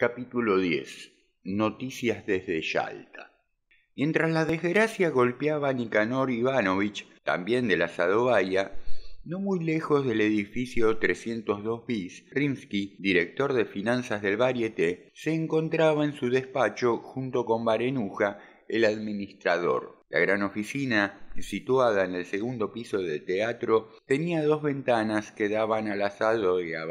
Capítulo 10. Noticias desde Yalta. Mientras la desgracia golpeaba a Nicanor Ivanovich, también de la Sadovaya, no muy lejos del edificio 302 bis, Rimsky, director de finanzas del Varieté, se encontraba en su despacho junto con Barenuja, el administrador. La gran oficina, situada en el segundo piso del teatro, tenía dos ventanas que daban a la Sadovaya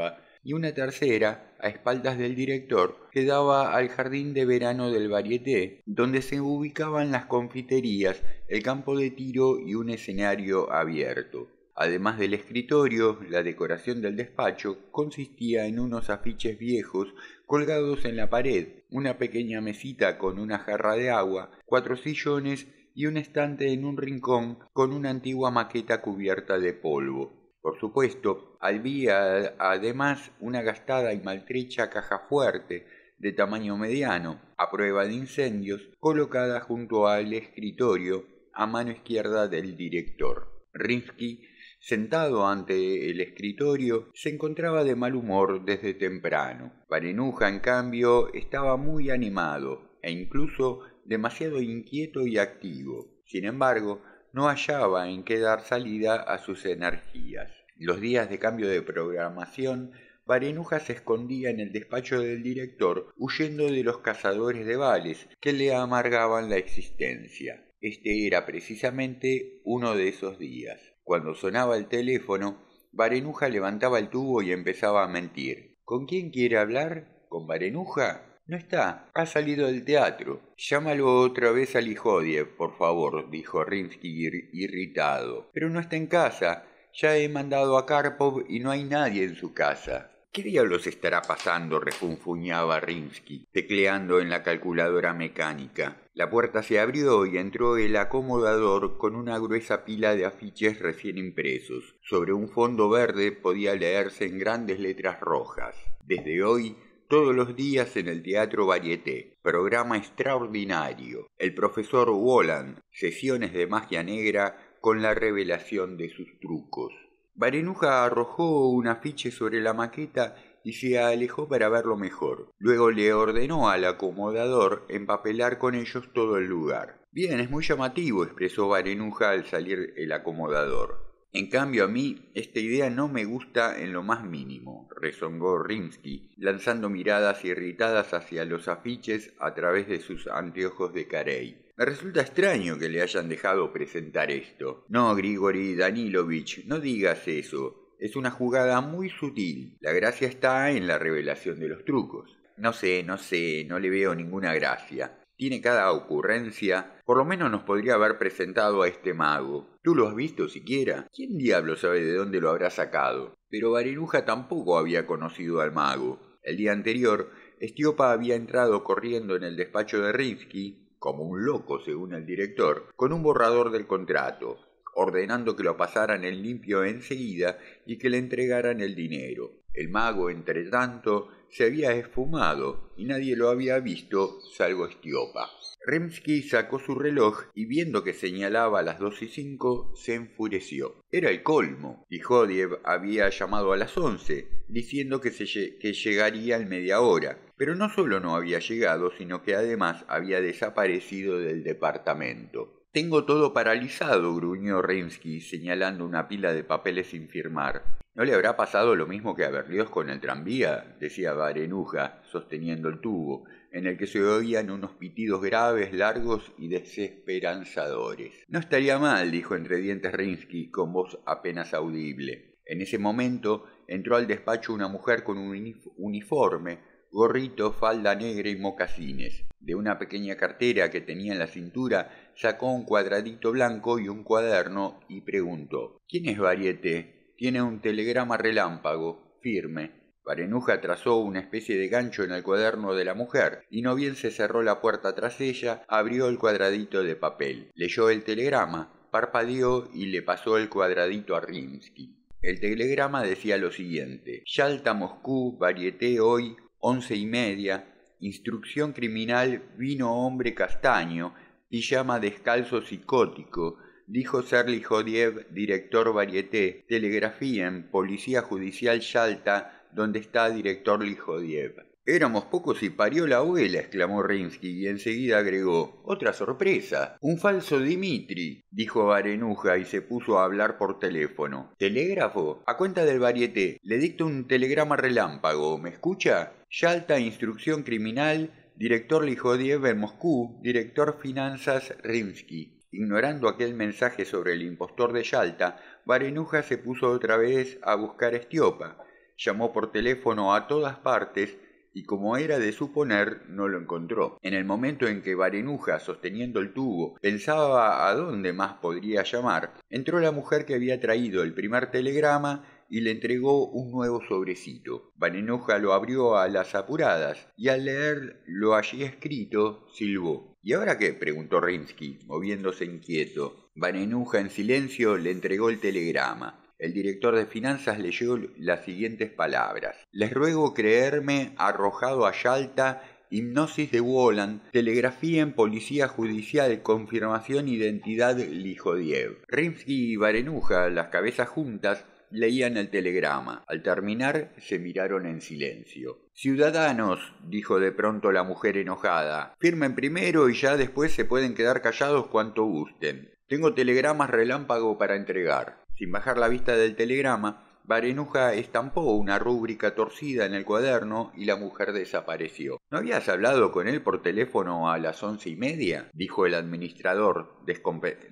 y una tercera, a espaldas del director, que daba al jardín de verano del Varieté, donde se ubicaban las confiterías, el campo de tiro y un escenario abierto. Además del escritorio, la decoración del despacho consistía en unos afiches viejos colgados en la pared, una pequeña mesita con una jarra de agua, cuatro sillones y un estante en un rincón con una antigua maqueta cubierta de polvo. Por supuesto, había además una gastada y maltrecha caja fuerte de tamaño mediano, a prueba de incendios, colocada junto al escritorio a mano izquierda del director. Rinsky, sentado ante el escritorio, se encontraba de mal humor desde temprano. Parenuja, en cambio, estaba muy animado e incluso demasiado inquieto y activo. Sin embargo, no hallaba en qué dar salida a sus energías. Los días de cambio de programación, Varenuja se escondía en el despacho del director, huyendo de los cazadores de vales que le amargaban la existencia. Este era precisamente uno de esos días. Cuando sonaba el teléfono, Varenuja levantaba el tubo y empezaba a mentir. ¿Con quién quiere hablar? ¿Con Varenuja? No está, ha salido del teatro. Llámalo otra vez a Lijodiev, por favor, dijo Rinsky irritado. Pero no está en casa. Ya he mandado a Karpov y no hay nadie en su casa. ¿Qué diablos estará pasando? refunfuñaba Rinsky, tecleando en la calculadora mecánica. La puerta se abrió y entró el acomodador con una gruesa pila de afiches recién impresos. Sobre un fondo verde podía leerse en grandes letras rojas. Desde hoy todos los días en el Teatro Varieté. Programa extraordinario. El profesor Woland. Sesiones de magia negra con la revelación de sus trucos. Barenuja arrojó un afiche sobre la maqueta y se alejó para verlo mejor. Luego le ordenó al acomodador empapelar con ellos todo el lugar. Bien, es muy llamativo, expresó Barenuja al salir el acomodador. En cambio a mí esta idea no me gusta en lo más mínimo, rezongó Rimsky, lanzando miradas irritadas hacia los afiches a través de sus anteojos de carey. Me resulta extraño que le hayan dejado presentar esto. No, Grigori Danilovich, no digas eso. Es una jugada muy sutil. La gracia está en la revelación de los trucos. No sé, no sé, no le veo ninguna gracia. Tiene cada ocurrencia. Por lo menos nos podría haber presentado a este mago. ¿Tú lo has visto siquiera? ¿Quién diablo sabe de dónde lo habrá sacado? Pero barinuja tampoco había conocido al mago. El día anterior, Estiopa había entrado corriendo en el despacho de como un loco según el director, con un borrador del contrato, ordenando que lo pasaran en limpio enseguida y que le entregaran el dinero. El mago, entre tanto, se había esfumado y nadie lo había visto salvo Estiopa. Remsky sacó su reloj y viendo que señalaba las dos y cinco, se enfureció. Era el colmo. y Jodiev había llamado a las once, diciendo que, se que llegaría al media hora pero no solo no había llegado, sino que además había desaparecido del departamento. Tengo todo paralizado, gruñó Rinsky, señalando una pila de papeles sin firmar. ¿No le habrá pasado lo mismo que a Berlioz con el tranvía? decía Varenuja, sosteniendo el tubo, en el que se oían unos pitidos graves, largos y desesperanzadores. No estaría mal, dijo entre dientes Rinsky, con voz apenas audible. En ese momento entró al despacho una mujer con un uniforme, gorrito, falda negra y mocasines. De una pequeña cartera que tenía en la cintura, sacó un cuadradito blanco y un cuaderno y preguntó ¿Quién es Variete? Tiene un telegrama relámpago, firme. Parenuja trazó una especie de gancho en el cuaderno de la mujer, y no bien se cerró la puerta tras ella, abrió el cuadradito de papel, leyó el telegrama, parpadeó y le pasó el cuadradito a Rimsky. El telegrama decía lo siguiente: Yalta, Moscú, Varieté hoy, once y media, Instrucción Criminal Vino Hombre Castaño, llama Descalzo Psicótico, dijo ser Jodiev, director Varieté, telegrafía en Policía Judicial Yalta, donde está director Lijodiev. Éramos pocos y parió la abuela, exclamó Rimsky y enseguida agregó: Otra sorpresa. Un falso Dimitri, dijo barenuja y se puso a hablar por teléfono. ¿Telégrafo? A cuenta del varieté, le dicto un telegrama relámpago. ¿Me escucha? Yalta Instrucción Criminal, director Lijodiev en Moscú, director Finanzas Rimsky. Ignorando aquel mensaje sobre el impostor de Yalta, barenuja se puso otra vez a buscar a Estiopa. Llamó por teléfono a todas partes y como era de suponer, no lo encontró. En el momento en que Varenuja, sosteniendo el tubo, pensaba a dónde más podría llamar, entró la mujer que había traído el primer telegrama y le entregó un nuevo sobrecito. Varenuja lo abrió a las apuradas y al leer lo allí escrito, silbó. ¿Y ahora qué? preguntó Rimsky, moviéndose inquieto. Vanenuja en silencio le entregó el telegrama. El director de finanzas leyó las siguientes palabras. Les ruego creerme arrojado a Yalta hipnosis de Woland, telegrafía en policía judicial, confirmación identidad Lijodiev. Rimsky y Barenuja, las cabezas juntas, leían el telegrama. Al terminar, se miraron en silencio. Ciudadanos, dijo de pronto la mujer enojada, firmen primero y ya después se pueden quedar callados cuanto gusten. Tengo telegramas relámpago para entregar. Sin bajar la vista del telegrama, Barenuja estampó una rúbrica torcida en el cuaderno y la mujer desapareció. ¿No habías hablado con él por teléfono a las once y media? dijo el administrador,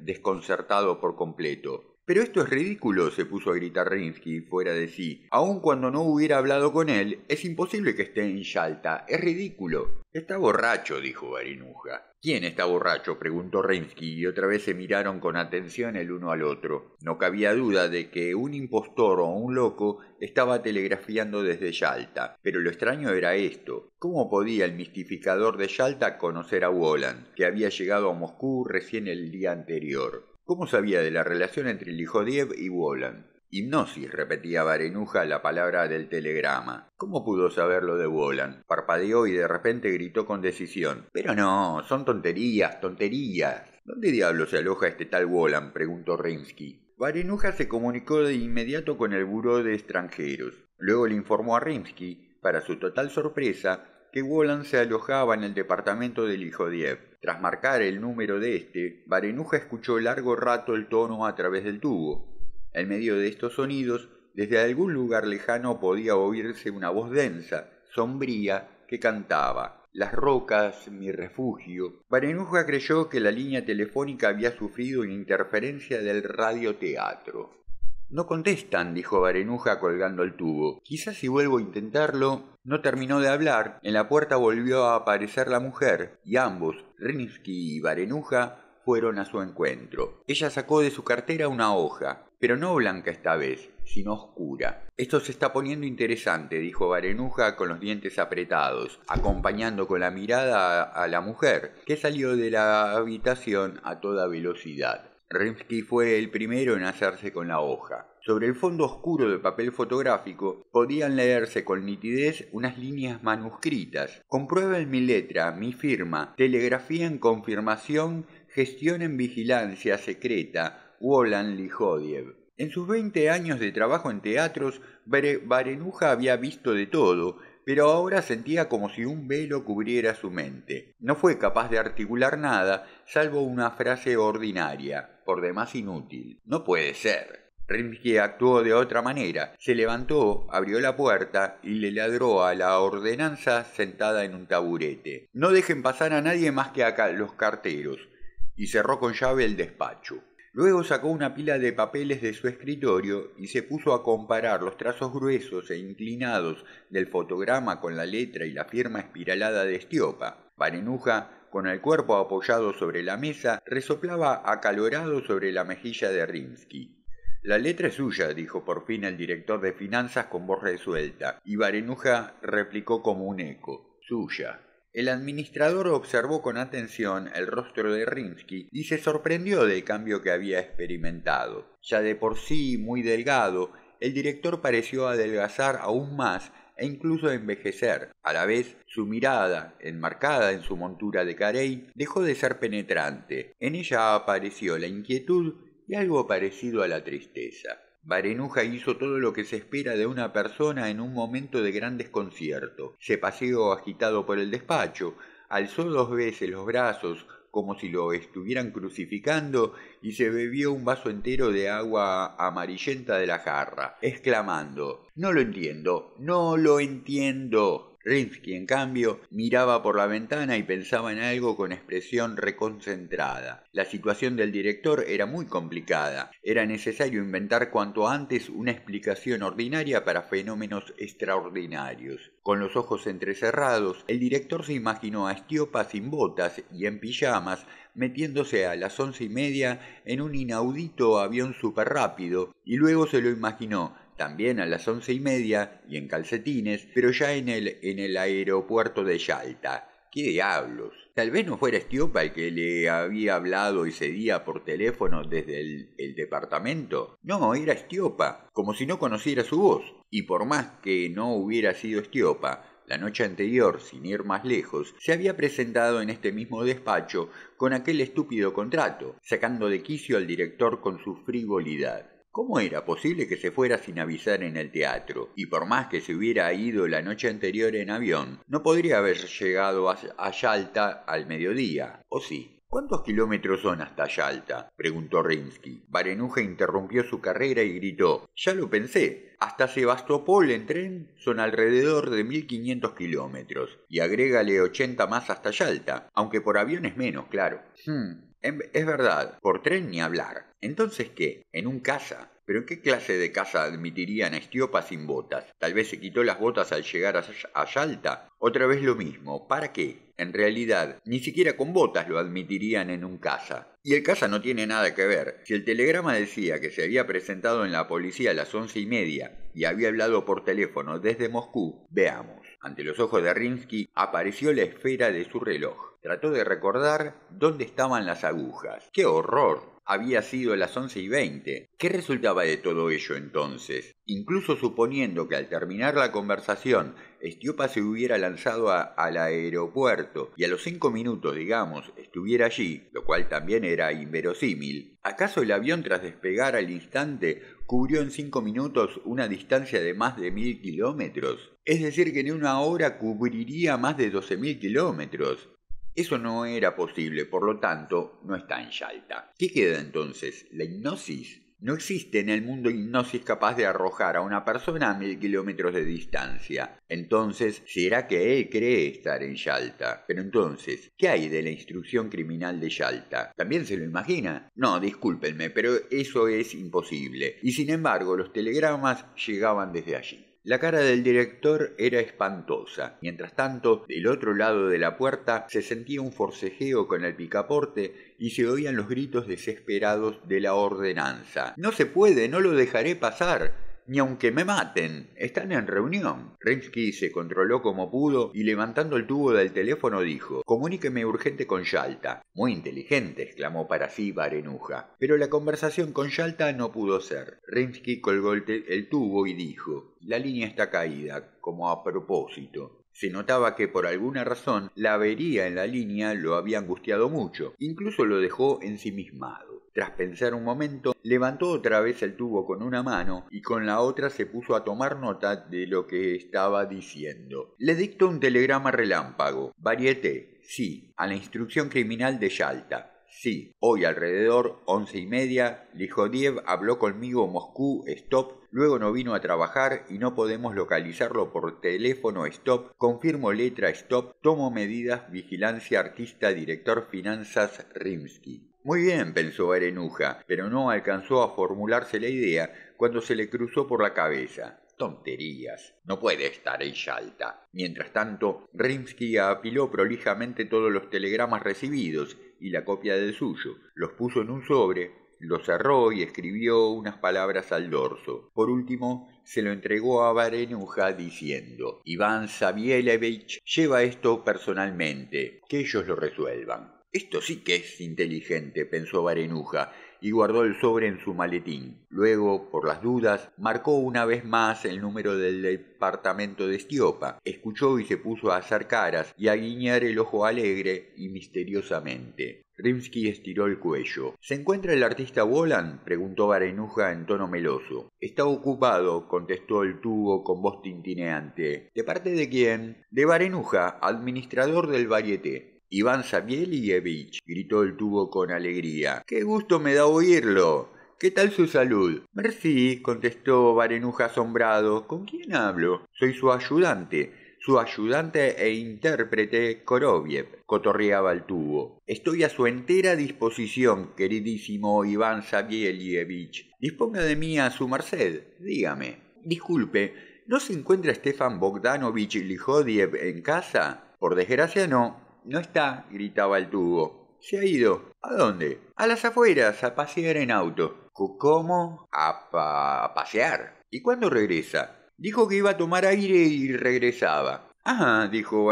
desconcertado por completo. Pero esto es ridículo, se puso a gritar Rinsky fuera de sí. Aun cuando no hubiera hablado con él, es imposible que esté en Yalta, es ridículo. Está borracho, dijo Barinuja. ¿Quién está borracho? preguntó Rinsky y otra vez se miraron con atención el uno al otro. No cabía duda de que un impostor o un loco estaba telegrafiando desde Yalta, pero lo extraño era esto. ¿Cómo podía el mistificador de Yalta conocer a Woland, que había llegado a Moscú recién el día anterior? ¿Cómo sabía de la relación entre Lijodiev y Woland? Hipnosis, repetía Varenuja la palabra del telegrama. ¿Cómo pudo saberlo de Woland? Parpadeó y de repente gritó con decisión. Pero no, son tonterías, tonterías. ¿Dónde diablos se aloja este tal Woland? preguntó Rimsky. Varenuja se comunicó de inmediato con el Buró de Extranjeros. Luego le informó a Rimsky, para su total sorpresa, que se alojaba en el departamento del Lijodiev. Tras marcar el número de este, Varenuja escuchó largo rato el tono a través del tubo. En medio de estos sonidos, desde algún lugar lejano podía oírse una voz densa, sombría, que cantaba. Las rocas, mi refugio. Varenuja creyó que la línea telefónica había sufrido una interferencia del radioteatro. No contestan, dijo Varenuja colgando el tubo. Quizás si vuelvo a intentarlo. No terminó de hablar. En la puerta volvió a aparecer la mujer, y ambos, Rinsky y Varenuja, fueron a su encuentro. Ella sacó de su cartera una hoja, pero no blanca esta vez, sino oscura. Esto se está poniendo interesante, dijo Varenuja con los dientes apretados, acompañando con la mirada a la mujer, que salió de la habitación a toda velocidad. Rimsky fue el primero en hacerse con la hoja. Sobre el fondo oscuro del papel fotográfico podían leerse con nitidez unas líneas manuscritas. Comprueben mi letra, mi firma, telegrafía en confirmación, gestión en vigilancia secreta, Wolan Lijodiev». En sus veinte años de trabajo en teatros, Barenuja había visto de todo pero ahora sentía como si un velo cubriera su mente. No fue capaz de articular nada, salvo una frase ordinaria, por demás inútil. No puede ser. Rimsky actuó de otra manera. Se levantó, abrió la puerta y le ladró a la ordenanza sentada en un taburete. No dejen pasar a nadie más que acá los carteros. Y cerró con llave el despacho. Luego sacó una pila de papeles de su escritorio y se puso a comparar los trazos gruesos e inclinados del fotograma con la letra y la firma espiralada de Estiopa. Barenuja, con el cuerpo apoyado sobre la mesa, resoplaba acalorado sobre la mejilla de Rimsky. La letra es suya, dijo por fin el director de finanzas con voz resuelta, y Barenuja replicó como un eco, suya. El administrador observó con atención el rostro de Rinsky y se sorprendió del cambio que había experimentado. Ya de por sí muy delgado, el director pareció adelgazar aún más e incluso envejecer. A la vez, su mirada, enmarcada en su montura de carey, dejó de ser penetrante. En ella apareció la inquietud y algo parecido a la tristeza. Barenuja hizo todo lo que se espera de una persona en un momento de gran desconcierto. Se paseó agitado por el despacho, alzó dos veces los brazos como si lo estuvieran crucificando y se bebió un vaso entero de agua amarillenta de la jarra, exclamando No lo entiendo, no lo entiendo. Rinsky, en cambio, miraba por la ventana y pensaba en algo con expresión reconcentrada. La situación del director era muy complicada. Era necesario inventar cuanto antes una explicación ordinaria para fenómenos extraordinarios. Con los ojos entrecerrados, el director se imaginó a Estiopa sin botas y en pijamas metiéndose a las once y media en un inaudito avión superrápido y luego se lo imaginó también a las once y media y en calcetines, pero ya en el, en el aeropuerto de Yalta. ¿Qué diablos? Tal vez no fuera Estiopa el que le había hablado y cedía por teléfono desde el, el, departamento. No, era Estiopa, como si no conociera su voz. Y por más que no hubiera sido Estiopa, la noche anterior, sin ir más lejos, se había presentado en este mismo despacho con aquel estúpido contrato, sacando de quicio al director con su frivolidad. ¿Cómo era posible que se fuera sin avisar en el teatro? Y por más que se hubiera ido la noche anterior en avión, no podría haber llegado a, Yalta al mediodía, ¿o sí? ¿Cuántos kilómetros son hasta Yalta? preguntó Rinsky. Barenuja interrumpió su carrera y gritó: Ya lo pensé. Hasta Sebastopol en tren son alrededor de 1500 kilómetros. Y agrégale ochenta más hasta Yalta, aunque por avión es menos, claro. Hmm, Em, es verdad, por tren ni hablar. Entonces, ¿qué? ¿En un casa? ¿Pero en qué clase de casa admitirían a Estiopa sin botas? Tal vez se quitó las botas al llegar a Yalta. Otra vez lo mismo. ¿Para qué? En realidad, ni siquiera con botas lo admitirían en un casa. Y el casa no tiene nada que ver. Si el telegrama decía que se había presentado en la policía a las once y media y había hablado por teléfono desde Moscú, veamos. Ante los ojos de Rinsky apareció la esfera de su reloj. Trató de recordar dónde estaban las agujas. ¡Qué horror! había sido las once y veinte. ¿Qué resultaba de todo ello entonces? Incluso suponiendo que al terminar la conversación Estiopa se hubiera lanzado al aeropuerto y a los cinco minutos, digamos, estuviera allí, lo cual también era inverosímil, ¿acaso el avión tras despegar al instante cubrió en cinco minutos una distancia de más de mil kilómetros? Es decir, que en una hora cubriría más de doce mil kilómetros. Eso no era posible, por lo tanto, no está en Yalta. ¿Qué queda entonces? ¿La hipnosis? No existe en el mundo hipnosis capaz de arrojar a una persona a mil kilómetros de distancia. Entonces, será que él cree estar en Yalta. Pero entonces, ¿qué hay de la instrucción criminal de Yalta? ¿También se lo imagina? No, discúlpenme, pero eso es imposible. Y sin embargo, los telegramas llegaban desde allí. La cara del director era espantosa. Mientras tanto, del otro lado de la puerta se sentía un forcejeo con el picaporte y se oían los gritos desesperados de la ordenanza. No se puede, no lo dejaré pasar ni aunque me maten, están en reunión. Rimsky se controló como pudo y levantando el tubo del teléfono dijo, comuníqueme urgente con Yalta. Muy inteligente, exclamó para sí Barenuja. Pero la conversación con Yalta no pudo ser. Rimsky colgó el, tubo y dijo, la línea está caída, como a propósito. Se notaba que por alguna razón la avería en la línea lo había angustiado mucho, incluso lo dejó ensimismado. Tras pensar un momento, levantó otra vez el tubo con una mano y con la otra se puso a tomar nota de lo que estaba diciendo. Le dictó un telegrama relámpago. Varieté, sí, a la instrucción criminal de Yalta. Sí, hoy alrededor once y media, Lijodiev habló conmigo Moscú, stop, luego no vino a trabajar y no podemos localizarlo por teléfono, stop, confirmo letra, stop, tomo medidas, vigilancia, artista, director, finanzas, Rimsky. Muy bien, pensó Arenuja, pero no alcanzó a formularse la idea cuando se le cruzó por la cabeza. Tonterías. No puede estar en Yalta. Mientras tanto, Rimsky apiló prolijamente todos los telegramas recibidos y la copia del suyo. Los puso en un sobre, lo cerró y escribió unas palabras al dorso. Por último, se lo entregó a Varenuja diciendo: Iván Savielevich lleva esto personalmente, que ellos lo resuelvan. Esto sí que es inteligente, pensó Varenuja, y guardó el sobre en su maletín. Luego, por las dudas, marcó una vez más el número del departamento de Estiopa, escuchó y se puso a hacer caras y a guiñar el ojo alegre y misteriosamente. Rimsky estiró el cuello. ¿Se encuentra el artista Woland?», preguntó Varenuja en tono meloso. Está ocupado, contestó el tubo con voz tintineante. ¿De parte de quién? De Varenuja, administrador del varieté. Iván Savielievich, gritó el tubo con alegría. ¡Qué gusto me da oírlo! ¿Qué tal su salud? Merci, contestó Barenuja asombrado. ¿Con quién hablo? Soy su ayudante su ayudante e intérprete Koroviev, cotorreaba el tubo. Estoy a su entera disposición, queridísimo Iván Savielievich. Disponga de mí a su merced, dígame. Disculpe, ¿no se encuentra Stefan Bogdanovich Lijodiev en casa? Por desgracia no, no está, gritaba el tubo. Se ha ido. ¿A dónde? A las afueras, a pasear en auto. ¿Cómo? A, a pasear. ¿Y cuándo regresa? Dijo que iba a tomar aire y regresaba. Ah, dijo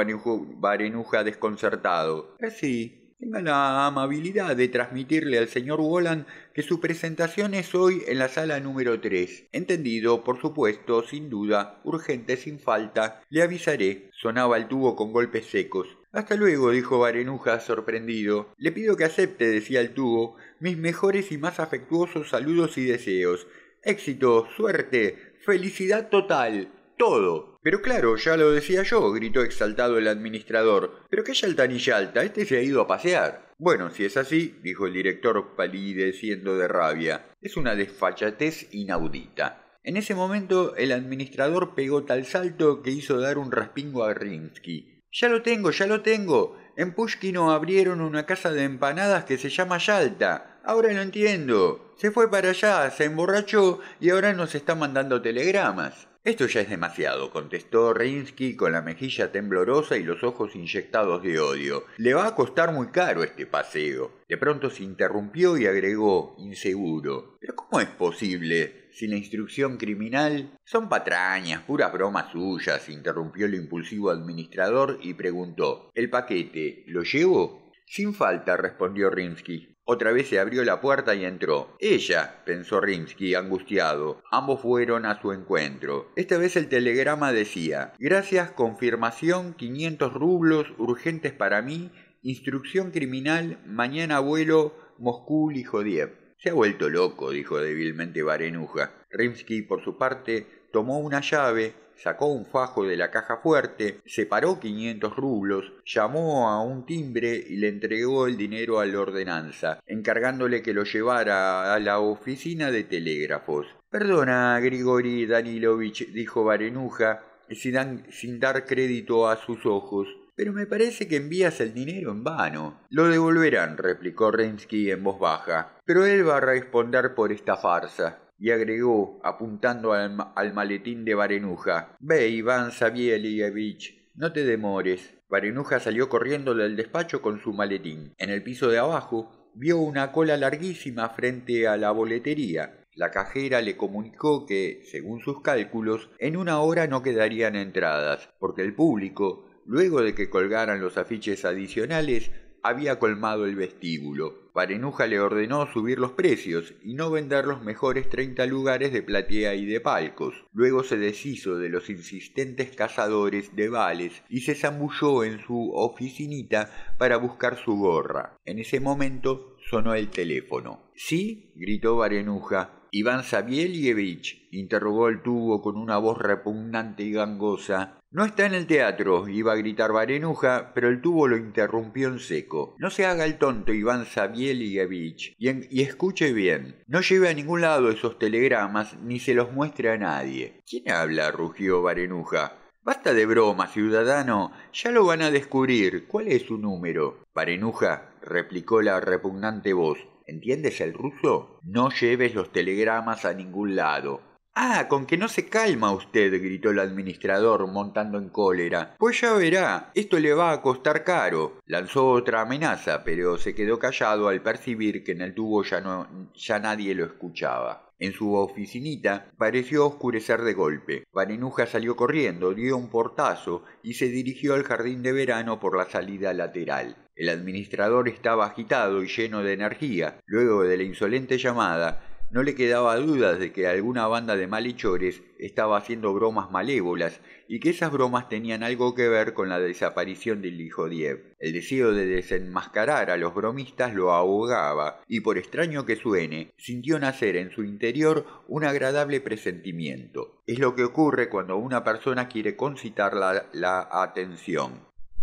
Barenuja desconcertado. Así, eh, tenga la amabilidad de transmitirle al señor Woland que su presentación es hoy en la sala número 3. Entendido, por supuesto, sin duda, urgente, sin falta. Le avisaré. Sonaba el tubo con golpes secos. Hasta luego, dijo Barenuja, sorprendido. Le pido que acepte, decía el tubo, mis mejores y más afectuosos saludos y deseos. Éxito, suerte, felicidad total, todo. Pero claro, ya lo decía yo, gritó exaltado el administrador. Pero qué yalta ni yalta, este se ha ido a pasear. Bueno, si es así, dijo el director palideciendo de rabia, es una desfachatez inaudita. En ese momento el administrador pegó tal salto que hizo dar un raspingo a Rinsky. Ya lo tengo, ya lo tengo. En Pushkino abrieron una casa de empanadas que se llama Yalta. Ahora no entiendo. Se fue para allá, se emborrachó y ahora nos está mandando telegramas. Esto ya es demasiado, contestó Rinsky con la mejilla temblorosa y los ojos inyectados de odio. Le va a costar muy caro este paseo. De pronto se interrumpió y agregó, inseguro. ¿Pero cómo es posible? sin la instrucción criminal? Son patrañas, puras bromas suyas, interrumpió el impulsivo administrador y preguntó. ¿El paquete lo llevo? Sin falta, respondió Rimsky. Otra vez se abrió la puerta y entró. Ella, pensó Rimsky, angustiado. Ambos fueron a su encuentro. Esta vez el telegrama decía, gracias, confirmación, 500 rublos, urgentes para mí, instrucción criminal, mañana vuelo, Moscú, Lijodiev. Se ha vuelto loco, dijo débilmente Varenuja. Rimsky, por su parte, tomó una llave, sacó un fajo de la caja fuerte, separó quinientos rublos, llamó a un timbre y le entregó el dinero a la ordenanza, encargándole que lo llevara a la oficina de telégrafos. Perdona, Grigori Danilovich, dijo Varenuja, sin dar crédito a sus ojos. Pero me parece que envías el dinero en vano. Lo devolverán, replicó Rensky en voz baja. Pero él va a responder por esta farsa. Y agregó, apuntando al, maletín de Varenuja. Ve, Iván Savielievich, no te demores. Varenuja salió corriendo del despacho con su maletín. En el piso de abajo vio una cola larguísima frente a la boletería. La cajera le comunicó que, según sus cálculos, en una hora no quedarían entradas, porque el público luego de que colgaran los afiches adicionales, había colmado el vestíbulo. Varenuja le ordenó subir los precios y no vender los mejores treinta lugares de platea y de palcos. Luego se deshizo de los insistentes cazadores de vales y se zambulló en su oficinita para buscar su gorra. En ese momento sonó el teléfono. ¿Sí? gritó Varenuja. Iván Sabielievich, interrogó el tubo con una voz repugnante y gangosa. No está en el teatro, iba a gritar Barenuja, pero el tubo lo interrumpió en seco. No se haga el tonto, Iván Savielievich. y, y escuche bien. No lleve a ningún lado esos telegramas ni se los muestre a nadie. ¿Quién habla? rugió barenuja, Basta de broma, ciudadano. Ya lo van a descubrir. ¿Cuál es su número? Varenuja, replicó la repugnante voz. ¿Entiendes el ruso? No lleves los telegramas a ningún lado. Ah, con que no se calma usted, gritó el administrador, montando en cólera. Pues ya verá, esto le va a costar caro. Lanzó otra amenaza, pero se quedó callado al percibir que en el tubo ya, no, ya nadie lo escuchaba. En su oficinita pareció oscurecer de golpe. Vanenuja salió corriendo, dio un portazo y se dirigió al jardín de verano por la salida lateral. El administrador estaba agitado y lleno de energía. Luego de la insolente llamada, no le quedaba dudas de que alguna banda de malhechores estaba haciendo bromas malévolas y que esas bromas tenían algo que ver con la desaparición del hijo Diev. El deseo de desenmascarar a los bromistas lo ahogaba y por extraño que suene, sintió nacer en su interior un agradable presentimiento. Es lo que ocurre cuando una persona quiere concitar la atención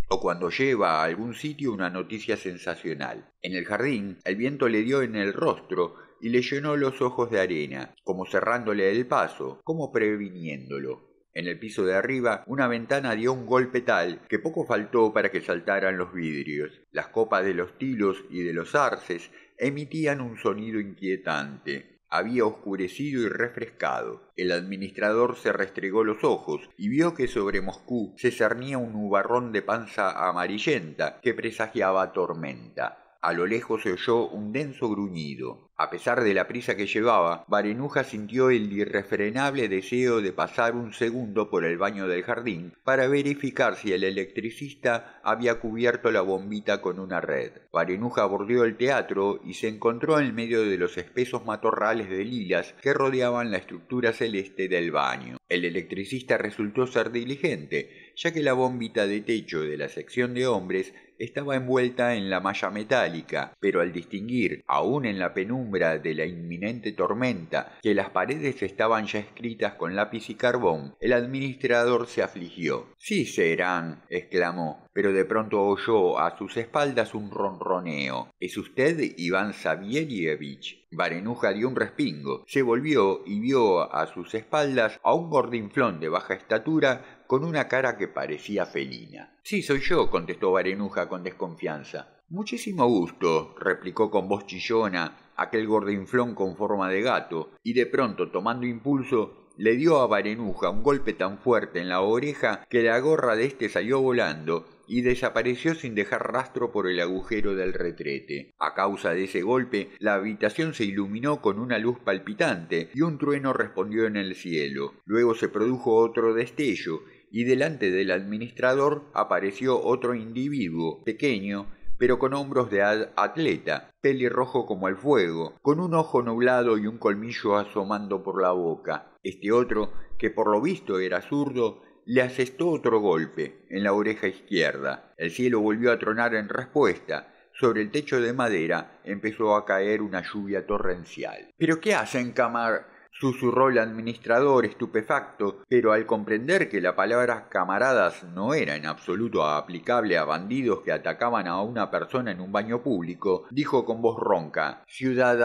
o cuando lleva a algún sitio una noticia sensacional. En el jardín, el viento le dio en el rostro y le llenó los ojos de arena, como cerrándole el paso, como previniéndolo. En el piso de arriba, una ventana dio un golpe tal que poco faltó para que saltaran los vidrios. Las copas de los tilos y de los arces emitían un sonido inquietante. Había oscurecido y refrescado. El administrador se restregó los ojos y vio que sobre Moscú se cernía un nubarrón de panza amarillenta que presagiaba tormenta. A lo lejos se oyó un denso gruñido. A pesar de la prisa que llevaba, Barenuja sintió el irrefrenable deseo de pasar un segundo por el baño del jardín para verificar si el electricista había cubierto la bombita con una red. Barenuja bordeó el teatro y se encontró en medio de los espesos matorrales de lilas que rodeaban la estructura celeste del baño. El electricista resultó ser diligente, ya que la bombita de techo de la sección de hombres estaba envuelta en la malla metálica, pero al distinguir, aún en la penumbra de la inminente tormenta, que las paredes estaban ya escritas con lápiz y carbón, el administrador se afligió. Sí serán, exclamó, pero de pronto oyó a sus espaldas un ronroneo. ¿Es usted Iván Savierievich. Varenuja dio un respingo, se volvió y vio a sus espaldas a un gordinflón de baja estatura con una cara que parecía felina. Sí, soy yo, contestó Barenuja con desconfianza. Muchísimo gusto, replicó con voz chillona aquel gordinflón con forma de gato, y de pronto, tomando impulso, le dio a Barenuja un golpe tan fuerte en la oreja que la gorra de éste salió volando y desapareció sin dejar rastro por el agujero del retrete. A causa de ese golpe, la habitación se iluminó con una luz palpitante y un trueno respondió en el cielo. Luego se produjo otro destello y delante del administrador apareció otro individuo, pequeño, pero con hombros de atleta, pelirrojo como el fuego, con un ojo nublado y un colmillo asomando por la boca. Este otro, que por lo visto era zurdo, le asestó otro golpe en la oreja izquierda. El cielo volvió a tronar en respuesta. Sobre el techo de madera empezó a caer una lluvia torrencial. ¿Pero qué hacen, camar Susurró el administrador estupefacto, pero al comprender que la palabra camaradas no era en absoluto aplicable a bandidos que atacaban a una persona en un baño público, dijo con voz ronca Ciudad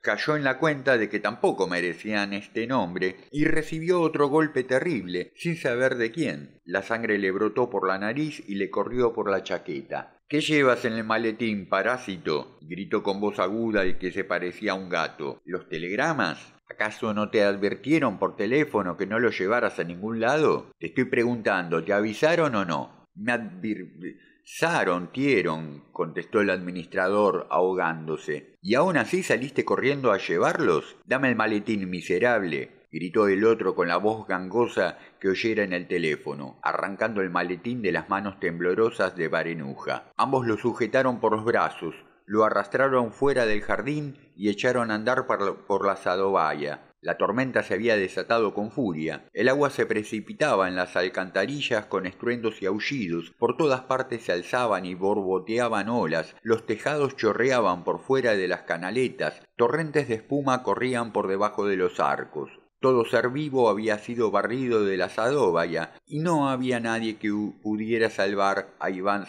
cayó en la cuenta de que tampoco merecían este nombre y recibió otro golpe terrible, sin saber de quién. La sangre le brotó por la nariz y le corrió por la chaqueta. ¿Qué llevas en el maletín, parásito? gritó con voz aguda y que se parecía a un gato. ¿Los telegramas? ¿Acaso no te advirtieron por teléfono que no lo llevaras a ningún lado? Te estoy preguntando, ¿te avisaron o no? Me advirtieron, contestó el administrador ahogándose. ¿Y aún así saliste corriendo a llevarlos? Dame el maletín, miserable gritó el otro con la voz gangosa que oyera en el teléfono, arrancando el maletín de las manos temblorosas de Barenuja. Ambos lo sujetaron por los brazos, lo arrastraron fuera del jardín y echaron a andar por la sadovalla. La tormenta se había desatado con furia. El agua se precipitaba en las alcantarillas con estruendos y aullidos. Por todas partes se alzaban y borboteaban olas. Los tejados chorreaban por fuera de las canaletas. Torrentes de espuma corrían por debajo de los arcos. Todo ser vivo había sido barrido de la zadovaya y no había nadie que pudiera salvar a Iván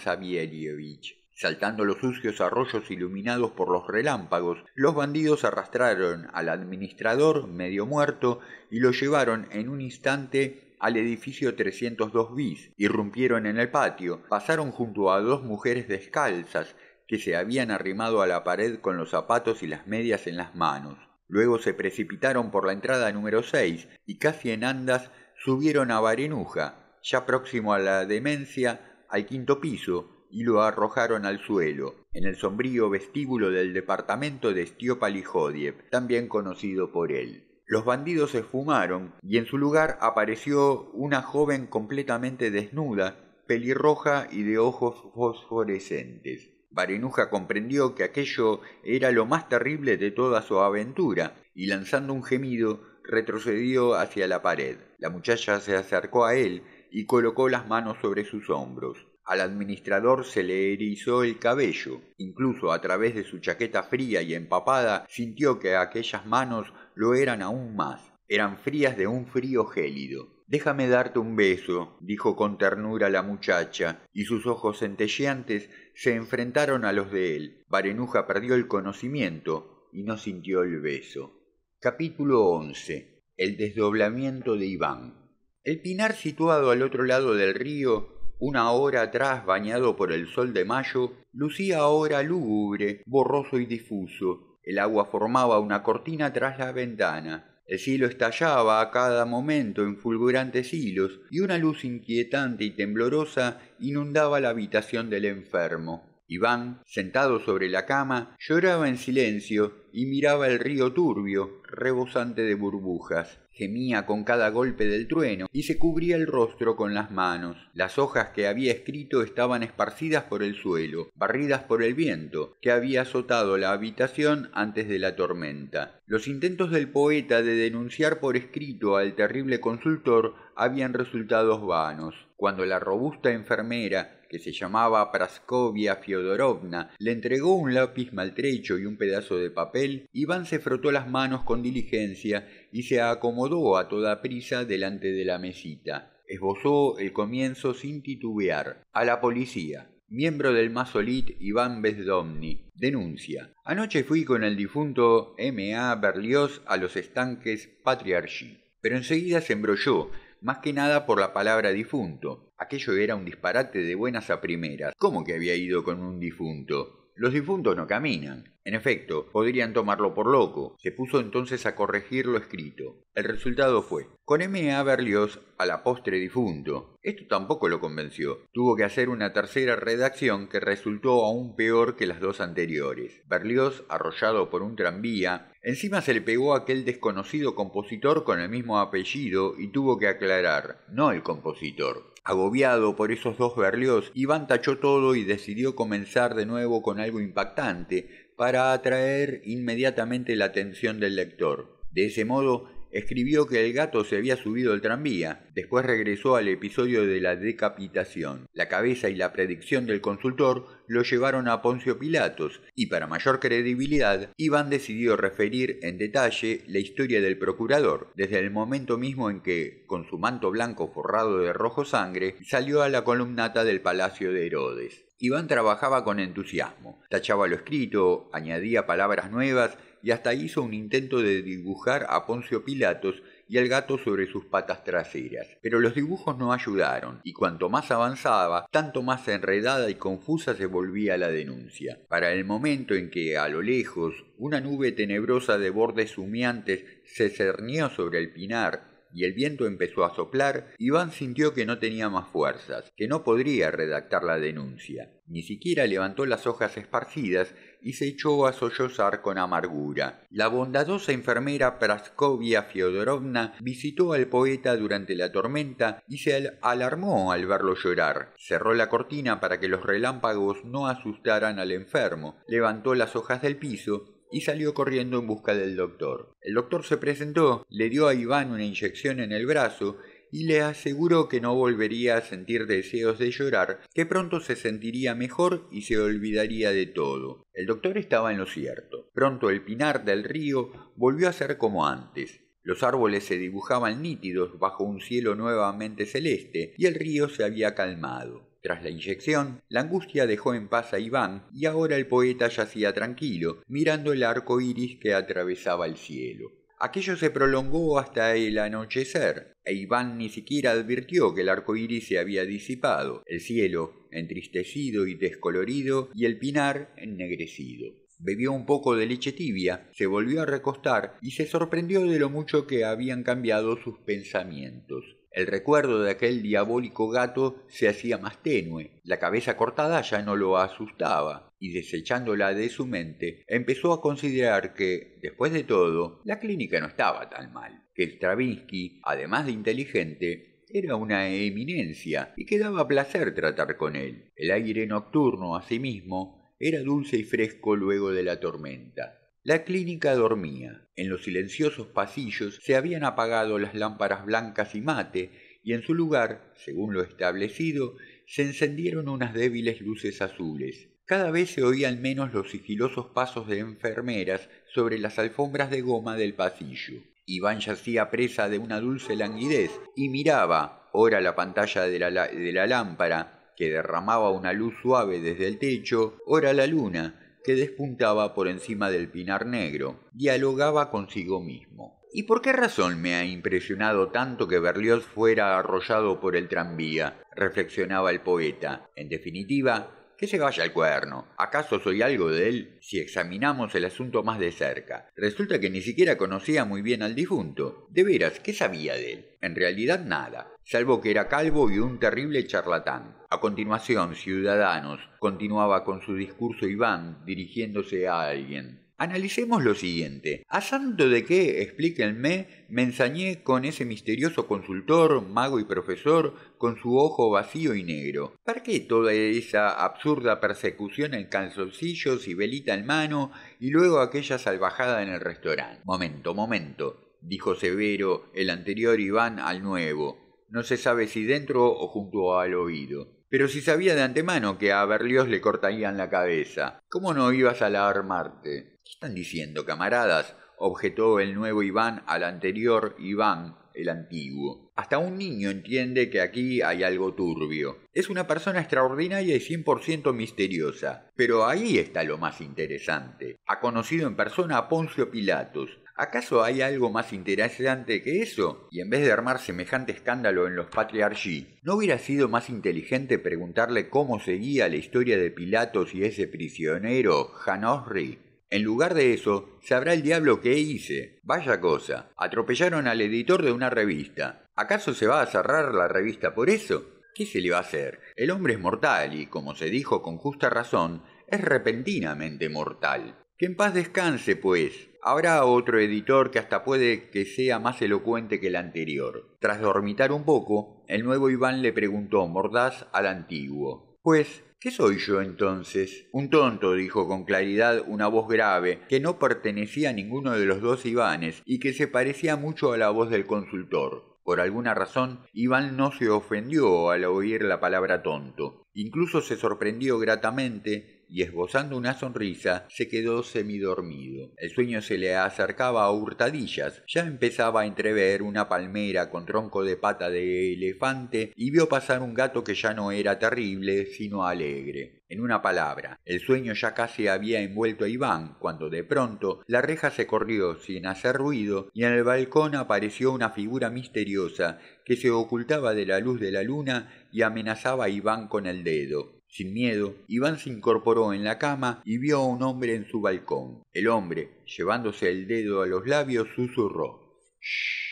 Saltando los sucios arroyos iluminados por los relámpagos, los bandidos arrastraron al administrador medio muerto y lo llevaron en un instante al edificio 302 bis, irrumpieron en el patio, pasaron junto a dos mujeres descalzas que se habían arrimado a la pared con los zapatos y las medias en las manos. Luego se precipitaron por la entrada número 6 y casi en andas subieron a Varenuja, ya próximo a la demencia, al quinto piso, y lo arrojaron al suelo, en el sombrío vestíbulo del departamento de Stiopalijodiev, también conocido por él. Los bandidos se fumaron y en su lugar apareció una joven completamente desnuda, pelirroja y de ojos fosforescentes. Barenuja comprendió que aquello era lo más terrible de toda su aventura y lanzando un gemido retrocedió hacia la pared. La muchacha se acercó a él y colocó las manos sobre sus hombros. Al administrador se le erizó el cabello. Incluso a través de su chaqueta fría y empapada sintió que aquellas manos lo eran aún más. Eran frías de un frío gélido. Déjame darte un beso, dijo con ternura la muchacha, y sus ojos centelleantes se enfrentaron a los de él. Barenuja perdió el conocimiento y no sintió el beso. Capítulo 11. El desdoblamiento de Iván. El pinar situado al otro lado del río una hora atrás, bañado por el sol de mayo, lucía ahora lúgubre, borroso y difuso. El agua formaba una cortina tras la ventana. El cielo estallaba a cada momento en fulgurantes hilos y una luz inquietante y temblorosa inundaba la habitación del enfermo. Iván, sentado sobre la cama, lloraba en silencio y miraba el río turbio, rebosante de burbujas. Gemía con cada golpe del trueno y se cubría el rostro con las manos. Las hojas que había escrito estaban esparcidas por el suelo, barridas por el viento, que había azotado la habitación antes de la tormenta. Los intentos del poeta de denunciar por escrito al terrible consultor habían resultado vanos. Cuando la robusta enfermera que se llamaba Praskovia Fiodorovna, le entregó un lápiz maltrecho y un pedazo de papel, Iván se frotó las manos con diligencia y se acomodó a toda prisa delante de la mesita. Esbozó el comienzo sin titubear. A la policía. Miembro del Masolit Iván Bezdomni. Denuncia. Anoche fui con el difunto M.A. Berlioz a los estanques Patriarchy, pero enseguida se embrolló, más que nada por la palabra difunto. Aquello era un disparate de buenas a primeras. ¿Cómo que había ido con un difunto? Los difuntos no caminan. En efecto, podrían tomarlo por loco. Se puso entonces a corregir lo escrito. El resultado fue, con M.A. Berlioz a la postre difunto. Esto tampoco lo convenció. Tuvo que hacer una tercera redacción que resultó aún peor que las dos anteriores. Berlioz, arrollado por un tranvía, encima se le pegó a aquel desconocido compositor con el mismo apellido y tuvo que aclarar, no el compositor. Agobiado por esos dos berlioz, Iván tachó todo y decidió comenzar de nuevo con algo impactante para atraer inmediatamente la atención del lector. De ese modo, escribió que el gato se había subido al tranvía. Después regresó al episodio de la decapitación. La cabeza y la predicción del consultor lo llevaron a Poncio Pilatos y para mayor credibilidad, Iván decidió referir en detalle la historia del procurador, desde el momento mismo en que, con su manto blanco forrado de rojo sangre, salió a la columnata del palacio de Herodes. Iván trabajaba con entusiasmo, tachaba lo escrito, añadía palabras nuevas y hasta hizo un intento de dibujar a Poncio Pilatos y al gato sobre sus patas traseras. Pero los dibujos no ayudaron, y cuanto más avanzaba, tanto más enredada y confusa se volvía la denuncia. Para el momento en que, a lo lejos, una nube tenebrosa de bordes humeantes se cernió sobre el pinar, y el viento empezó a soplar, Iván sintió que no tenía más fuerzas, que no podría redactar la denuncia. Ni siquiera levantó las hojas esparcidas y se echó a sollozar con amargura. La bondadosa enfermera Praskovia Fiodorovna visitó al poeta durante la tormenta y se alarmó al verlo llorar. Cerró la cortina para que los relámpagos no asustaran al enfermo, levantó las hojas del piso y salió corriendo en busca del doctor. El doctor se presentó, le dio a Iván una inyección en el brazo y le aseguró que no volvería a sentir deseos de llorar, que pronto se sentiría mejor y se olvidaría de todo. El doctor estaba en lo cierto. Pronto el pinar del río volvió a ser como antes. Los árboles se dibujaban nítidos bajo un cielo nuevamente celeste y el río se había calmado. Tras la inyección, la angustia dejó en paz a Iván y ahora el poeta yacía tranquilo, mirando el arco iris que atravesaba el cielo. Aquello se prolongó hasta el anochecer, e Iván ni siquiera advirtió que el arco iris se había disipado, el cielo entristecido y descolorido, y el pinar ennegrecido. Bebió un poco de leche tibia, se volvió a recostar y se sorprendió de lo mucho que habían cambiado sus pensamientos. El recuerdo de aquel diabólico gato se hacía más tenue. La cabeza cortada ya no lo asustaba, y desechándola de su mente, empezó a considerar que, después de todo, la clínica no estaba tan mal, que Stravinsky, además de inteligente, era una eminencia y que daba placer tratar con él. El aire nocturno, asimismo, era dulce y fresco luego de la tormenta. La clínica dormía. En los silenciosos pasillos se habían apagado las lámparas blancas y mate, y en su lugar, según lo establecido, se encendieron unas débiles luces azules. Cada vez se oían menos los sigilosos pasos de enfermeras sobre las alfombras de goma del pasillo. Iván yacía presa de una dulce languidez y miraba, ora la pantalla de la, de la lámpara, que derramaba una luz suave desde el techo, ora la luna, que despuntaba por encima del pinar negro, dialogaba consigo mismo. ¿Y por qué razón me ha impresionado tanto que Berlioz fuera arrollado por el tranvía? reflexionaba el poeta. En definitiva, que se vaya al cuerno. ¿Acaso soy algo de él? Si examinamos el asunto más de cerca, resulta que ni siquiera conocía muy bien al difunto. De veras, ¿qué sabía de él? En realidad nada, salvo que era calvo y un terrible charlatán. A continuación, ciudadanos, continuaba con su discurso Iván, dirigiéndose a alguien. Analicemos lo siguiente. ¿A de qué, explíquenme, me ensañé con ese misterioso consultor, mago y profesor, con su ojo vacío y negro? ¿Para qué toda esa absurda persecución en calzoncillos y velita en mano y luego aquella salvajada en el restaurante? Momento, momento, dijo Severo, el anterior Iván al nuevo. No se sabe si dentro o junto al oído. Pero si sabía de antemano que a Berlioz le cortarían la cabeza, ¿cómo no ibas a alarmarte? ¿Qué están diciendo, camaradas? objetó el nuevo Iván al anterior Iván, el antiguo. Hasta un niño entiende que aquí hay algo turbio. Es una persona extraordinaria y 100% misteriosa. Pero ahí está lo más interesante. Ha conocido en persona a Poncio Pilatos, ¿Acaso hay algo más interesante que eso? Y en vez de armar semejante escándalo en los patriarchy, ¿no hubiera sido más inteligente preguntarle cómo seguía la historia de Pilatos y ese prisionero, Hanosri? En lugar de eso, sabrá el diablo qué hice. Vaya cosa, atropellaron al editor de una revista. ¿Acaso se va a cerrar la revista por eso? ¿Qué se le va a hacer? El hombre es mortal y, como se dijo con justa razón, es repentinamente mortal. Que en paz descanse, pues. Habrá otro editor que hasta puede que sea más elocuente que el anterior. Tras dormitar un poco, el nuevo Iván le preguntó mordaz al antiguo. Pues ¿Qué soy yo entonces? Un tonto, dijo con claridad una voz grave, que no pertenecía a ninguno de los dos Ivanes y que se parecía mucho a la voz del consultor. Por alguna razón, Iván no se ofendió al oír la palabra tonto. Incluso se sorprendió gratamente y esbozando una sonrisa se quedó semidormido. El sueño se le acercaba a hurtadillas, ya empezaba a entrever una palmera con tronco de pata de elefante y vio pasar un gato que ya no era terrible, sino alegre. En una palabra, el sueño ya casi había envuelto a Iván, cuando de pronto la reja se corrió sin hacer ruido y en el balcón apareció una figura misteriosa que se ocultaba de la luz de la luna y amenazaba a Iván con el dedo. Sin miedo, Iván se incorporó en la cama y vio a un hombre en su balcón. El hombre, llevándose el dedo a los labios, susurró. Shh.